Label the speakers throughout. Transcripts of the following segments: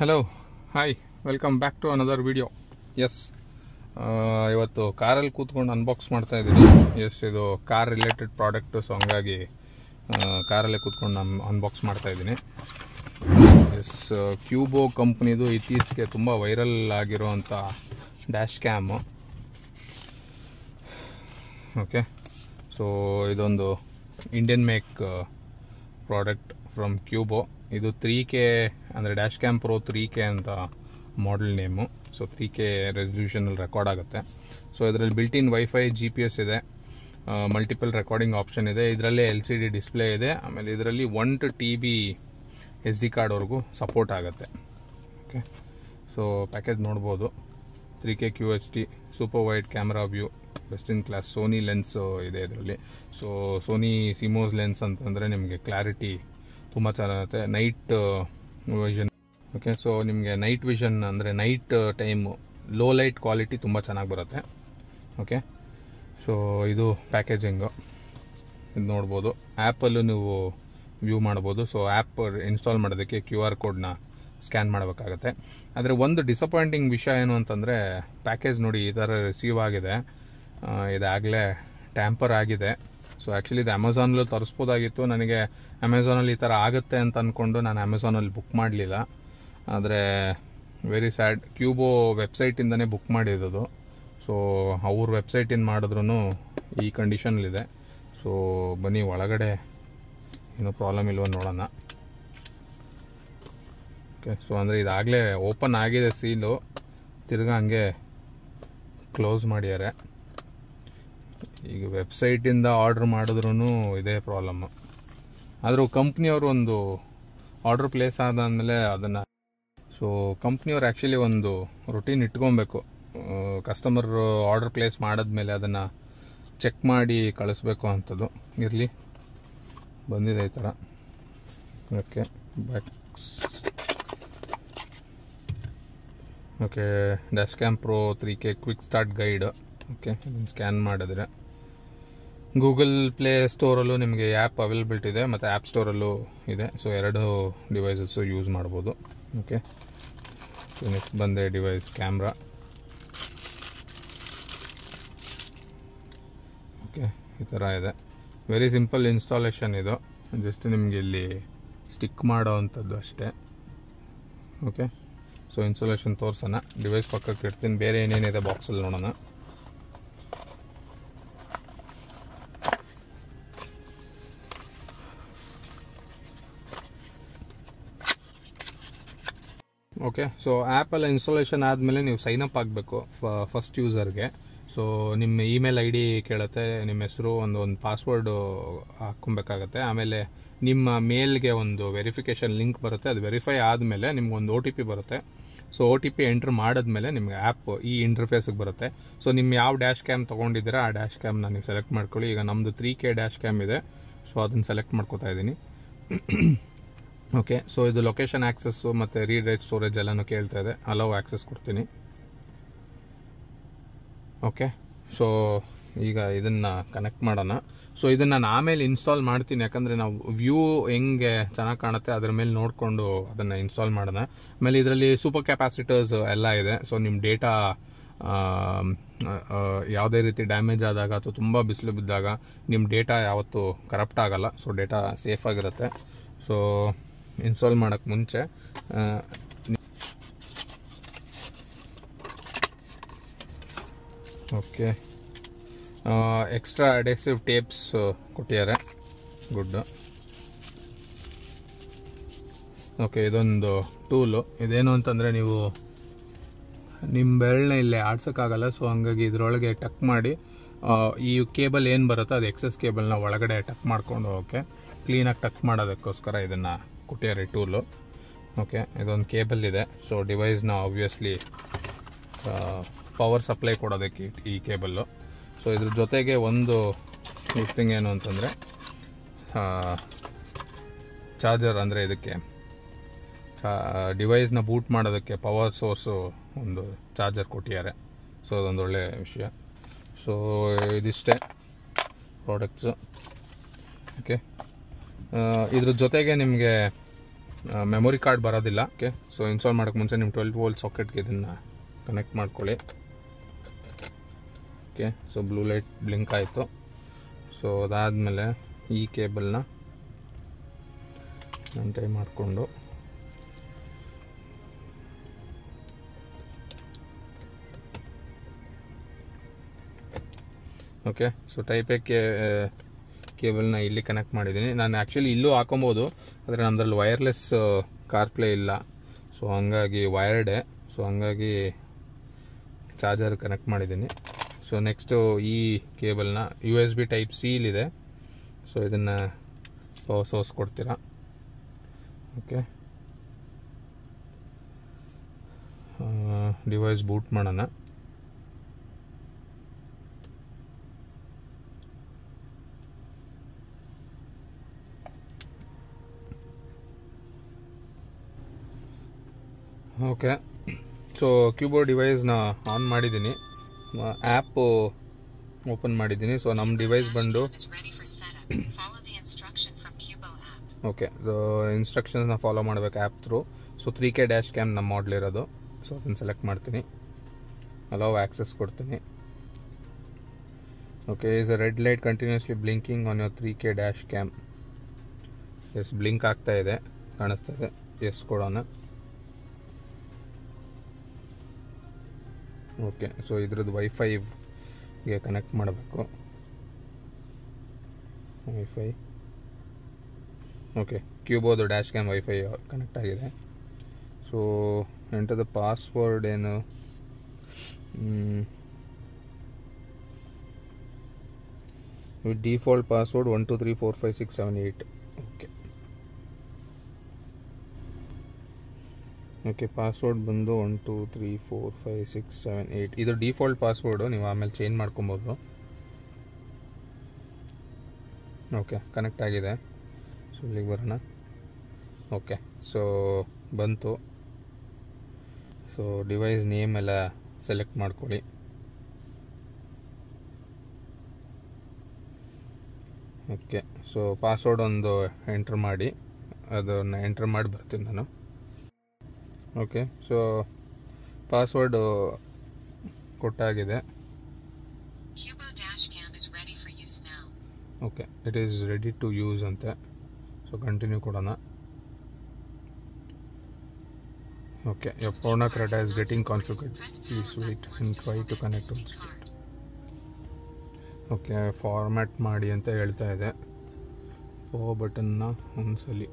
Speaker 1: hello hi welcome back to another video yes ಇವತ್ತು ಕಾರಲ್ಲಿ ಕೂತ್ಕೊಂಡು ಅನ್ಬಾಕ್ಸ್ ಮಾಡ್ತಾ ಇದ್ದೀನಿ ಎಸ್ ಇದು ಕಾರ್ ರಿಲೇಟೆಡ್ ಪ್ರಾಡಕ್ಟು ಸೊ ಹಂಗಾಗಿ ಕಾರಲ್ಲೇ ಕೂತ್ಕೊಂಡು ನಾನು ಅನ್ಬಾಕ್ಸ್ ಮಾಡ್ತಾ ಇದ್ದೀನಿ ಎಸ್ ಕ್ಯೂಬೋ ಕಂಪ್ನಿದು ಇತ್ತೀಚೆಗೆ ತುಂಬ ವೈರಲ್ ಆಗಿರೋವಂಥ ಡ್ಯಾಶ್ ಕ್ಯಾಮು ಓಕೆ ಸೊ ಇದೊಂದು Indian make product from Qubo ಇದು ತ್ರೀ ಕೆ ಅಂದರೆ dash cam pro three K ಅಂತ model name so three K ರೆಸಲ್ಯೂಷನಲ್ಲಿ ರೆಕಾರ್ಡ್ ಆಗುತ್ತೆ ಸೊ ಇದರಲ್ಲಿ built in wifi G P S ಇದೆ ಮಲ್ಟಿಪಲ್ ರೆಕಾರ್ಡಿಂಗ್ ಆಪ್ಷನ್ ಇದೆ ಇದರಲ್ಲೇ ಎಲ್ ಸಿ ಡಿ ಡಿಸ್ಪ್ಲೇ ಇದೆ ಆಮೇಲೆ ಇದರಲ್ಲಿ one to T B S D ಕಾರ್ಡ್ವರೆಗೂ ಸಪೋರ್ಟ್ ಆಗುತ್ತೆ ಓಕೆ ಸೊ ಪ್ಯಾಕೇಜ್ ನೋಡ್ಬೋದು three K Q H D super wide camera view best in class Sony lens ಇದೆ ಇದರಲ್ಲಿ ಸೊ ಸೋನಿ ಸಿಮೋಸ್ ಲೆನ್ಸ್ ಅಂತಂದರೆ ನಿಮಗೆ ಕ್ಲಾರಿಟಿ ತುಂಬ ಚೆನ್ನಾಗಿರುತ್ತೆ ನೈಟ್ ವಿಷನ್ ಓಕೆ ಸೊ ನಿಮಗೆ ನೈಟ್ ವಿಷನ್ ಅಂದರೆ night time low light quality ತುಂಬ ಚೆನ್ನಾಗಿ ಬರುತ್ತೆ ಓಕೆ ಸೊ ಇದು ಪ್ಯಾಕೇಜಿಂಗು ಇದು ನೋಡ್ಬೋದು ಆ್ಯಪಲ್ಲೂ ನೀವು ವ್ಯೂ ಮಾಡ್ಬೋದು ಸೊ ಆ್ಯಪ್ ಇನ್ಸ್ಟಾಲ್ ಮಾಡೋದಕ್ಕೆ ಕ್ಯೂ ಆರ್ ಕೋಡ್ನ ಸ್ಕ್ಯಾನ್ ಮಾಡಬೇಕಾಗತ್ತೆ ಆದರೆ ಒಂದು ಡಿಸಪಾಯಿಂಟಿಂಗ್ ವಿಷಯ ಏನು ಅಂತಂದರೆ ಪ್ಯಾಕೇಜ್ ನೋಡಿ ಈ ಥರ ರಿಸೀವ್ ಆಗಿದೆ uh, ಇದಾಗಲೇ ಟ್ಯಾಂಪರ್ ಆಗಿದೆ ಸೊ ಆ್ಯಕ್ಚುಲಿ ಇದು ಅಮೆಝಾನಲ್ಲೂ ತರಿಸ್ಬೋದಾಗಿತ್ತು ನನಗೆ ಅಮೆಝಾನಲ್ಲಿ ಈ ಥರ ಆಗುತ್ತೆ ಅಂತ ಅಂದ್ಕೊಂಡು ನಾನು ಅಮೆಝಾನಲ್ಲಿ ಬುಕ್ ಮಾಡಲಿಲ್ಲ ಆದರೆ ವೆರಿ ಸ್ಯಾಡ್ ಕ್ಯೂಬೋ ವೆಬ್ಸೈಟಿಂದನೇ ಬುಕ್ ಮಾಡಿರೋದು ಸೊ ಅವ್ರ ವೆಬ್ಸೈಟಿಂದ ಮಾಡಿದ್ರು ಈ ಕಂಡೀಷನಲ್ಲಿದೆ ಸೊ ಬನ್ನಿ ಒಳಗಡೆ ಏನೂ ಪ್ರಾಬ್ಲಮ್ ಇಲ್ವೋ ನೋಡೋಣ ಓಕೆ ಸೊ ಅಂದರೆ ಇದಾಗಲೇ ಓಪನ್ ಆಗಿದೆ ಸೀಲು ತಿರ್ಗಾ ಹಂಗೆ ಕ್ಲೋಸ್ ಮಾಡ್ಯಾರೆ ಈಗ ವೆಬ್ಸೈಟಿಂದ ಆರ್ಡ್ರ್ ಮಾಡಿದ್ರೂ ಇದೇ ಪ್ರಾಬ್ಲಮ್ಮು ಆದರೂ ಕಂಪ್ನಿಯವರು ಒಂದು ಆರ್ಡ್ರ್ ಪ್ಲೇಸ್ ಆದಮೇಲೆ ಅದನ್ನು ಸೊ ಕಂಪ್ನಿಯವ್ರು ಆ್ಯಕ್ಚುಲಿ ಒಂದು ರೊಟೀನ್ ಇಟ್ಕೊಬೇಕು ಕಸ್ಟಮರ್ ಆರ್ಡ್ರ್ ಪ್ಲೇಸ್ ಮಾಡಿದ್ಮೇಲೆ ಅದನ್ನು ಚೆಕ್ ಮಾಡಿ ಕಳಿಸ್ಬೇಕು ಅಂಥದ್ದು ಇರಲಿ ಬಂದಿದೆ ಈ ಥರ okay box okay dash cam pro three K quick start guide okay scan ಮಾಡಿದ್ರೆ ಗೂಗಲ್ ಪ್ಲೇ ಸ್ಟೋರಲ್ಲೂ ನಿಮಗೆ ಆ್ಯಪ್ ಅವೈಲಬಿಲಿಟಿ ಇದೆ ಮತ್ತು ಆ್ಯಪ್ ಸ್ಟೋರಲ್ಲೂ ಇದೆ ಸೊ ಎರಡು ಡಿವೈಸಸ್ಸು ಯೂಸ್ ಮಾಡ್ಬೋದು ಓಕೆ ಸೊ ನೆಕ್ಸ್ಟ್ ಬಂದೆ ಡಿವೈಸ್ ಕ್ಯಾಮ್ರಾ ಓಕೆ ಈ ಥರ ಇದೆ ವೆರಿ ಸಿಂಪಲ್ ಇನ್ಸ್ಟಾಲೇಷನ್ ಇದು ಜಸ್ಟ್ ನಿಮಗೆ ಇಲ್ಲಿ ಸ್ಟಿಕ್ ಮಾಡೋ ಅಂಥದ್ದು ಅಷ್ಟೇ ಓಕೆ ಸೊ ಇನ್ಸ್ಟಾಲೇಷನ್ ತೋರಿಸೋಣ ಡಿವೈಸ್ ಪಕ್ಕಕ್ಕೆ ಇಡ್ತೀನಿ ಬೇರೆ ಏನೇನಿದೆ ಬಾಕ್ಸಲ್ಲಿ ನೋಡೋಣ ಓಕೆ ಸೊ ಆ್ಯಪೆಲ್ಲ ಇನ್ಸ್ಟಾಲೇಷನ್ ಆದಮೇಲೆ ನೀವು ಸೈನ್ ಅಪ್ ಆಗಬೇಕು ಫಸ್ಟ್ ಯೂಸರ್ಗೆ ಸೊ ನಿಮ್ಮ ಇಮೇಲ್ ಐ ಡಿ ಕೇಳುತ್ತೆ ನಿಮ್ಮ ಹೆಸರು ಒಂದು ಒಂದು ಪಾಸ್ವರ್ಡು ಹಾಕ್ಕೊಬೇಕಾಗತ್ತೆ ಆಮೇಲೆ ನಿಮ್ಮ ಮೇಲ್ಗೆ ಒಂದು ವೆರಿಫಿಕೇಷನ್ ಲಿಂಕ್ ಬರುತ್ತೆ ಅದು ವೆರಿಫೈ ಆದಮೇಲೆ ನಿಮ್ಗೊಂದು ಒ ಟಿ ಪಿ ಬರುತ್ತೆ so O T P enter ಮಾಡಿದ್ಮೇಲೆ ನಿಮಗೆ ಆ್ಯಪ್ ಈ ಇಂಟರ್ಫೇಸಿಗೆ ಬರುತ್ತೆ ಸೊ ನಿಮ್ಮ ಯಾವ ಡ್ಯಾಶ್ ಕ್ಯಾಮ್ ತೊಗೊಂಡಿದ್ದೀರಾ ಆ ಡ್ಯಾಶ್ ಕ್ಯಾಮ್ನ ನೀವು ಸೆಲೆಕ್ಟ್ ಮಾಡ್ಕೊಳ್ಳಿ ಈಗ ನಮ್ಮದು ತ್ರೀ ಕೆ ಡ್ಯಾಶ್ ಕ್ಯಾಮ್ ಇದೆ ಸೊ ಅದನ್ನು ಸೆಲೆಕ್ಟ್ ಮಾಡ್ಕೋತಾ ಇದ್ದೀನಿ ಓಕೆ ಸೊ ಇದು ಲೊಕೇಶನ್ ಆ್ಯಕ್ಸಸ್ಸು ಮತ್ತು ರೀಡ್ ರೈಟ್ ಸ್ಟೋರೇಜ್ ಎಲ್ಲನೂ ಕೇಳ್ತಾ ಇದೆ ಅಲೋ ಆ್ಯಕ್ಸಸ್ ಕೊಡ್ತೀನಿ ಓಕೆ ಸೊ ಈಗ ಇದನ್ನು ಕನೆಕ್ಟ್ ಮಾಡೋಣ ಸೊ ಇದನ್ನು ನಾನು ಆಮೇಲೆ ಇನ್ಸ್ಟಾಲ್ ಮಾಡ್ತೀನಿ ಯಾಕಂದರೆ ನಾವು ವ್ಯೂ ಹೆಂಗೆ ಚೆನ್ನಾಗಿ ಕಾಣುತ್ತೆ ಅದ್ರ ಮೇಲೆ ನೋಡಿಕೊಂಡು ಅದನ್ನು ಇನ್ಸ್ಟಾಲ್ ಮಾಡೋಣ ಆಮೇಲೆ ಇದರಲ್ಲಿ ಸೂಪರ್ ಕೆಪಾಸಿಟರ್ಸ್ ಎಲ್ಲ ಇದೆ ಸೊ ನಿಮ್ಮ ಡೇಟಾ ಯಾವುದೇ ರೀತಿ ಡ್ಯಾಮೇಜ್ ಆದಾಗ ಅಥವಾ ತುಂಬ ಬಿಸಿಲು ಬಿದ್ದಾಗ ನಿಮ್ಮ ಡೇಟಾ ಯಾವತ್ತೂ ಕರಪ್ಟ್ ಆಗಲ್ಲ ಸೊ ಡೇಟಾ ಸೇಫ್ ಆಗಿರುತ್ತೆ ಸೊ ಇನ್ಸ್ಟಾಲ್ ಮಾಡೋಕ್ಕೆ ಮುಂಚೆ ಓಕೆ ಎಕ್ಸ್ಟ್ರಾ ಅಡೆಸಿವ್ ಟೇಪ್ಸ್ ಕೊಟ್ಟಿದ್ದಾರೆ ಗುಡ್ ಓಕೆ ಇದೊಂದು ಟೂಲು ಇದೇನು ಅಂತಂದರೆ ನೀವು ನಿಮ್ಮ ಬೆರಳನ್ನ ಇಲ್ಲೇ ಆಡ್ಸೋಕ್ಕಾಗಲ್ಲ ಸೊ ಹಂಗಾಗಿ ಇದರೊಳಗೆ ಟಕ್ ಮಾಡಿ ಈ ಕೇಬಲ್ ಏನು ಬರುತ್ತೋ ಅದು ಎಕ್ಸಸ್ ಕೇಬಲ್ನ ಒಳಗಡೆ ಟಕ್ ಮಾಡ್ಕೊಂಡು ಹೋಗೋಕ್ಕೆ ಕ್ಲೀನಾಗಿ ಟಕ್ ಮಾಡೋದಕ್ಕೋಸ್ಕರ ಇದನ್ನು ಕೊಟ್ಟಿದ್ದಾರೆ ಟೂಲು ಓಕೆ ಇದೊಂದು ಕೇಬಲ್ ಇದೆ ಸೊ ಡಿವೈಸ್ನ ಆಬ್ವಿಯಸ್ಲಿ ಪವರ್ ಸಪ್ಲೈ ಕೊಡೋದಕ್ಕೆ ಈ ಕೇಬಲ್ಲು ಸೊ ಇದ್ರ ಜೊತೆಗೆ ಒಂದು ಥಿಂಗ್ ಏನು ಅಂತಂದರೆ ಚಾರ್ಜರ್ ಅಂದರೆ ಇದಕ್ಕೆ ಡಿವೈಸ್ನ ಬೂಟ್ ಮಾಡೋದಕ್ಕೆ ಪವರ್ ಸೋರ್ಸು ಒಂದು ಚಾರ್ಜರ್ ಕೊಟ್ಟಿದ್ದಾರೆ ಸೊ ಅದೊಂದು ಒಳ್ಳೆಯ ವಿಷಯ ಸೊ ಇದಿಷ್ಟೇ ಪ್ರಾಡಕ್ಟ್ಸು ಓಕೆ ಇದ್ರ ಜೊತೆಗೆ ನಿಮಗೆ ಮೆಮೊರಿ ಕಾರ್ಡ್ ಬರೋದಿಲ್ಲ ಓಕೆ ಸೊ ಇನ್ಸ್ಟಾಲ್ ಮಾಡೋಕ್ಕೆ ಮುಂಚೆ ನಿಮ್ಮ ಟ್ವೆಲ್ವ್ ವೋಲ್ಟ್ ಸಾಕೆಟ್ಗೆ ಇದನ್ನು ಕನೆಕ್ಟ್ ಮಾಡ್ಕೊಳ್ಳಿ okay so blue light blink ಆಯಿತು ಸೊ ಅದಾದಮೇಲೆ ಈ ಕೇಬಲ್ನ ಎಂಟೈ ಮಾಡಿಕೊಂಡು ಓಕೆ ಸೊ ಟೈಪ್ ಎ ಕೇಬಲ್ನ ಇಲ್ಲಿ ಕನೆಕ್ಟ್ ಮಾಡಿದ್ದೀನಿ ನಾನು ಆ್ಯಕ್ಚುಲಿ ಇಲ್ಲೂ ಹಾಕೊಬೋದು ಆದರೆ ನಂದರಲ್ಲಿ ವೈರ್ಲೆಸ್ ಕಾರ್ ಪ್ಲೇ ಇಲ್ಲ ಸೊ ಹಂಗಾಗಿ ವೈರ್ಡೆ ಸೊ ಹಂಗಾಗಿ ಚಾರ್ಜರ್ ಕನೆಕ್ಟ್ ಮಾಡಿದ್ದೀನಿ ಸೊ ನೆಕ್ಸ್ಟು ಈ ಕೇಬಲ್ನ ಯು ಎಸ್ ಬಿ ಟೈಪ್ ಸೀಲಿದೆ ಸೊ ಇದನ್ನು ಪವರ್ ಸೋರ್ಸ್ ಕೊಡ್ತೀರಾ ಓಕೆ ಡಿವೈಸ್ ಬೂಟ್ ಮಾಡೋಣ ಓಕೆ ಸೊ ಕ್ಯೂಬೋರ್ಡ್ ಡಿವೈಸ್ನ ಆನ್ ಮಾಡಿದ್ದೀನಿ ಆ್ಯಪ್ ಓಪನ್ ಮಾಡಿದ್ದೀನಿ ಸೊ ನಮ್ಮ ಡಿವೈಸ್ ಬಂದು ಓಕೆ ಇನ್ಸ್ಟ್ರಕ್ಷನ್ಸ್ನ ಫಾಲೋ ಮಾಡಬೇಕು app through so three K dash cam ನಮ್ಮ ಮಾಡಲ್ ಇರೋದು ಸೊ ಅದನ್ನು ಸೆಲೆಕ್ಟ್ ಮಾಡ್ತೀನಿ ಅಲೋ ಆ್ಯಕ್ಸಸ್ ಕೊಡ್ತೀನಿ okay is red light continuously blinking on your three K dash cam yes blink ಆಗ್ತಾ ಇದೆ ಕಾಣಿಸ್ತಾ ಇದೆ ಎಸ್ ಕೊಡೋಣ ಓಕೆ ಸೊ ಇದ್ರದ್ದು ವೈಫೈಗೆ ಕನೆಕ್ಟ್ ಮಾಡಬೇಕು ವೈಫೈ ಓಕೆ ಕ್ಯೂಬೋದು ಡ್ಯಾಶ್ ಕ್ಯಾಮ್ ವೈಫೈ ಕನೆಕ್ಟ್ ಆಗಿದೆ ಸೊ ಎಂಟದ ಪಾಸ್ವರ್ಡ್ ಏನು default password one two three four five six seven eight okay okay password ಬಂದು one two three four five six seven eight ಇದು default password ನೀವು ಆಮೇಲೆ change ಮಾಡ್ಕೊಬೋದು okay connect ಆಗಿದೆ so ಇಲ್ಲಿಗೆ ಬರೋಣ ಓಕೆ ಸೊ ಬಂತು ಸೊ ಡಿವೈಸ್ ನೇಮ್ ಎಲ್ಲ ಸೆಲೆಕ್ಟ್ ಮಾಡ್ಕೊಳ್ಳಿ ಓಕೆ ಸೊ ಪಾಸ್ವರ್ಡ್ ಒಂದು ಎಂಟ್ರ್ ಮಾಡಿ ಅದನ್ನು ಎಂಟ್ರ್ ಮಾಡಿ ಬರ್ತೀನಿ ನಾನು ಓಕೆ ಸೊ ಪಾಸ್ವರ್ಡು ಕೊಟ್ಟಾಗಿದೆ okay it is ready to use ಅಂತೆ ಸೊ ಕಂಟಿನ್ಯೂ ಕೊಡೋಣ okay your phone correct is getting configured please wait and try to connect okay format ಮಾಡಿ ಅಂತ ಹೇಳ್ತಾ ಇದೆ ಓ ಬಟನ್ನ ಒಂದ್ಸಲಿ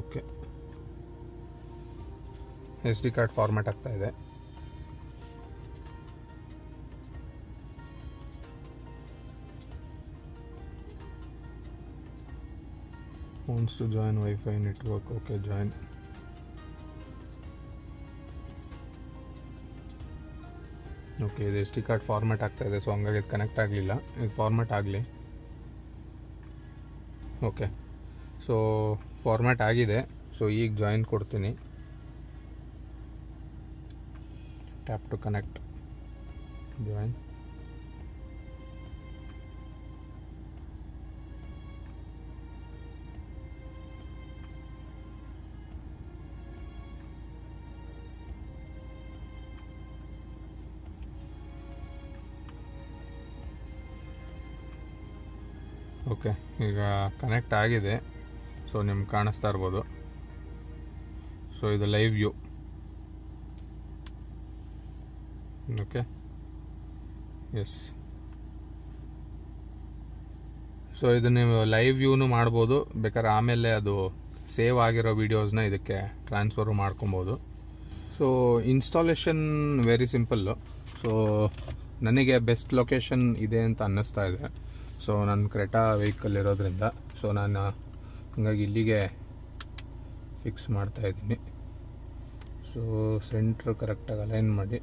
Speaker 1: okay S D card format ಆಗ್ತಾ ಇದೆ to to wifi wifi network okay join okay ಇದು ಎಸ್ ಡಿ ಕಾರ್ಡ್ ಫಾರ್ಮ್ಯಾಟ್ ಆಗ್ತಾ ಇದೆ ಸೊ ಹಂಗಾಗಿ ಇದು ಕನೆಕ್ಟ್ ಆಗಲಿಲ್ಲ ಇದು ಫಾರ್ಮ್ಯಾಟ್ ಆಗಲಿ ಓಕೆ ಸೊ ಫಾರ್ಮ್ಯಾಟ್ ಆಗಿದೆ ಸೊ ಈಗ ಜಾಯಿನ್ ಕೊಡ್ತೀನಿ tap to connect join okay ಈಗ ಕನೆಕ್ಟ್ ಆಗಿದೆ ಸೊ ನಿಮ್ಗೆ ಕಾಣಿಸ್ತಾ ಇರ್ಬೋದು ಸೊ ಇದು live view okay yes so ಇದು ನೀವು ಲೈವ್ ವ್ಯೂನು ಮಾಡ್ಬೋದು ಬೇಕಾದ್ರೆ ಆಮೇಲೆ ಅದು ಸೇವ್ ಆಗಿರೋ ವೀಡಿಯೋಸ್ನ ಇದಕ್ಕೆ ಟ್ರಾನ್ಸ್ಫರು ಮಾಡ್ಕೊಬೋದು so installation very simple so ನನಗೆ ಬೆಸ್ಟ್ ಲೊಕೇಶನ್ ಇದೆ ಅಂತ ಅನ್ನಿಸ್ತಾ ಇದೆ ಸೊ ನನ್ನ ಕ್ರೆಟಾ ವೆಹಿಕಲ್ ಇರೋದ್ರಿಂದ ಸೊ ನಾನು ಹಾಗಾಗಿ ಇಲ್ಲಿಗೆ ಫಿಕ್ಸ್ ಮಾಡ್ತಾ ಇದ್ದೀನಿ ಸೊ ಸೆಂಟ್ರ್ ಕರೆಕ್ಟಾಗಿ ಅಲೈನ್ ಮಾಡಿ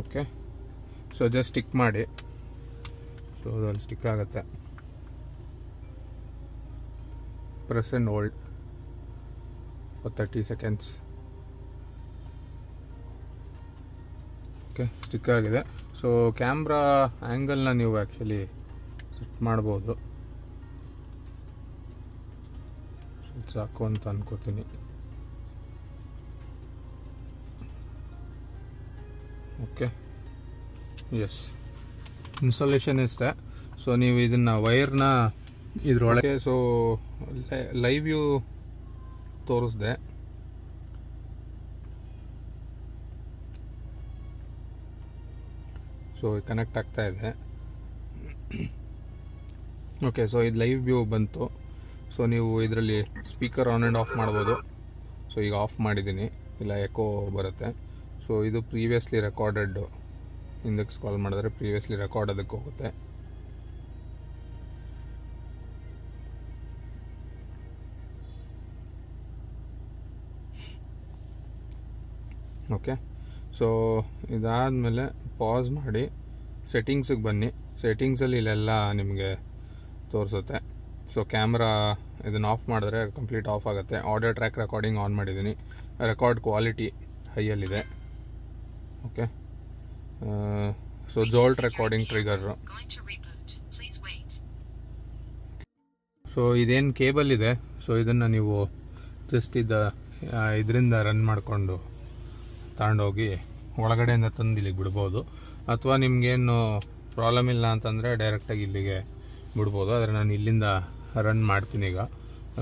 Speaker 1: ಓಕೆ ಸೊ ಜಸ್ಟ್ ಸ್ಟಿಕ್ ಮಾಡಿ ಸೊ ಅದ್ರಲ್ಲಿ ಸ್ಟಿಕ್ ಆಗುತ್ತೆ press and hold for thirty seconds okay stick ಆಗಿದೆ ಸೊ ಕ್ಯಾಮ್ರಾ ಆ್ಯಂಗಲ್ನ ನೀವು ಆ್ಯಕ್ಚುಲಿ ಸೆಟ್ ಮಾಡ್ಬೋದು ಸಾಕು ಅಂತ ಅನ್ಕೋತೀನಿ ಓಕೆ ಎಸ್ ಇನ್ಸ್ಟಾಲೇಷನ್ ಇಷ್ಟೇ ಸೊ ನೀವು ಇದನ್ನು ವೈರ್ನ ಇದರೊಳಗೆ ಸೊ ಲೈವ್ ವ್ಯೂ ತೋರಿಸ್ದೆ ಸೊ ಕನೆಕ್ಟ್ ಆಗ್ತಾ ಇದೆ ಓಕೆ ಸೊ ಇದು ಲೈವ್ ವ್ಯೂ ಬಂತು ಸೊ ನೀವು ಇದರಲ್ಲಿ ಸ್ಪೀಕರ್ ಆನ್ ಆ್ಯಂಡ್ ಆಫ್ ಮಾಡ್ಬೋದು ಸೊ ಈಗ ಆಫ್ ಮಾಡಿದ್ದೀನಿ ಇಲ್ಲ ಎಕೋ ಬರುತ್ತೆ ಸೊ ಇದು ಪ್ರೀವಿಯಸ್ಲಿ ರೆಕಾರ್ಡೆಡ್ ಹಿಂದಕ್ಕೆ ಕಾಲ್ ಮಾಡಿದ್ರೆ ಪ್ರೀವಿಯಸ್ಲಿ ರೆಕಾರ್ಡ್ ಅದಕ್ಕೆ ಹೋಗುತ್ತೆ ಓಕೆ ಸೊ ಇದಾದಮೇಲೆ ಪಾಸ್ ಮಾಡಿ ಸೆಟ್ಟಿಂಗ್ಸಿಗೆ ಬನ್ನಿ ಸೆಟ್ಟಿಂಗ್ಸಲ್ಲಿ ಇಲ್ಲೆಲ್ಲ ನಿಮಗೆ ತೋರಿಸುತ್ತೆ ಸೊ ಕ್ಯಾಮ್ರಾ ಇದನ್ನು ಆಫ್ ಮಾಡಿದ್ರೆ ಕಂಪ್ಲೀಟ್ ಆಫ್ ಆಗುತ್ತೆ ಆಡಿಯೋ ಟ್ರ್ಯಾಕ್ ರೆಕಾರ್ಡಿಂಗ್ ಆನ್ ಮಾಡಿದ್ದೀನಿ ರೆಕಾರ್ಡ್ ಕ್ವಾಲಿಟಿ ಹೈಯಲ್ಲಿದೆ okay so jolt recording trigger so ಇದೇನು ಕೇಬಲ್ ಇದೆ ಸೊ ಇದನ್ನು ನೀವು ಜಸ್ಟ್ ಇದ್ದ ಇದರಿಂದ ರನ್ ಮಾಡಿಕೊಂಡು ತಗೊಂಡೋಗಿ ಒಳಗಡೆಯಿಂದ ತಂದು ಇಲ್ಲಿಗೆ ಬಿಡ್ಬೋದು ಅಥವಾ ನಿಮಗೇನು ಪ್ರಾಬ್ಲಮ್ ಇಲ್ಲ ಅಂತಂದರೆ ಡೈರೆಕ್ಟಾಗಿ ಇಲ್ಲಿಗೆ ಬಿಡ್ಬೋದು ಆದರೆ ನಾನು ಇಲ್ಲಿಂದ ರನ್ ಮಾಡ್ತೀನಿ ಈಗ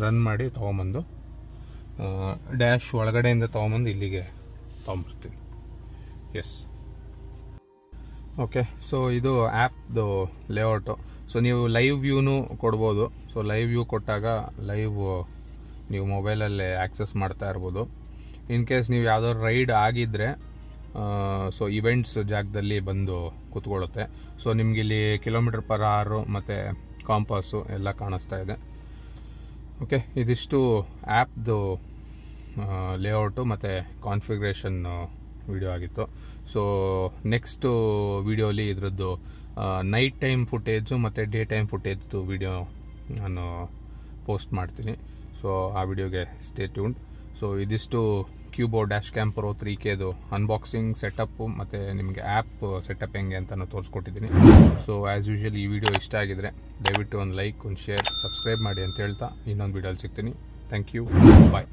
Speaker 1: ರನ್ ಮಾಡಿ ತೊಗೊಂಬಂದು ಡ್ಯಾಶ್ ಒಳಗಡೆಯಿಂದ ತೊಗೊಂಬಂದು ಇಲ್ಲಿಗೆ ತೊಗೊಂಬರ್ತೀನಿ ಎಸ್ ಓಕೆ ಸೊ ಇದು ಆ್ಯಪ್ದು ಲೇಔಟು ಸೊ ನೀವು ಲೈವ್ ವ್ಯೂನು ಕೊಡ್ಬೋದು ಸೊ ಲೈವ್ ವ್ಯೂ ಕೊಟ್ಟಾಗ ಲೈವ್ ನೀವು ಮೊಬೈಲಲ್ಲೇ ಆ್ಯಕ್ಸಸ್ ಮಾಡ್ತಾ ಇರ್ಬೋದು ಇನ್ ಕೇಸ್ ನೀವು ಯಾವುದಾದ್ರು ರೈಡ್ ಆಗಿದ್ದರೆ ಸೊ ಇವೆಂಟ್ಸ್ ಜಾಗದಲ್ಲಿ ಬಂದು ಕೂತ್ಕೊಳ್ಳುತ್ತೆ ಸೊ ನಿಮಗಿಲ್ಲಿ ಕಿಲೋಮೀಟರ್ ಪರ್ ಆರು ಮತ್ತು ಕಾಂಪಾಸು ಎಲ್ಲ ಕಾಣಿಸ್ತಾ ಇದೆ ಓಕೆ ಇದಿಷ್ಟು ಆ್ಯಪ್ದು ಲೇಔಟು ಮತ್ತು ಕಾನ್ಫಿಗ್ರೇಷನ್ ವಿಡಿಯೋ ಆಗಿತ್ತು ಸೊ ನೆಕ್ಸ್ಟು ವಿಡಿಯೋಲಿ ಇದರದ್ದು ನೈಟ್ ಟೈಮ್ ಫುಟೇಜು ಮತ್ತು ಡೇ ಟೈಮ್ ಫುಟೇಜ್ದು ವಿಡಿಯೋ ನಾನು ಪೋಸ್ಟ್ ಮಾಡ್ತೀನಿ ಸೊ ಆ ವಿಡಿಯೋಗೆ ಸ್ಟೇ ಸೊ ಇದಿಷ್ಟು Qubo dash cam pro three ಕೆದು ಅನ್ಬಾಕ್ಸಿಂಗ್ ಸೆಟಪ್ಪು ಮತ್ತು ನಿಮಗೆ ಆ್ಯಪ್ ಸೆಟಪ್ ಹೆಂಗೆ ನಾನು ತೋರಿಸ್ಕೊಟ್ಟಿದ್ದೀನಿ ಸೊ ಆ್ಯಸ್ ಯೂಶ್ವಲ್ ಈ ವಿಡಿಯೋ ಇಷ್ಟ ಆಗಿದರೆ ದಯವಿಟ್ಟು ಒಂದು ಲೈಕ್ ಒಂದು ಶೇರ್ ಸಬ್ಸ್ಕ್ರೈಬ್ ಮಾಡಿ ಅಂತ ಹೇಳ್ತಾ ಇನ್ನೊಂದು ವಿಡಿಯೋಲಿ ಸಿಗ್ತೀನಿ ಥ್ಯಾಂಕ್ ಯು ಬಾಯ್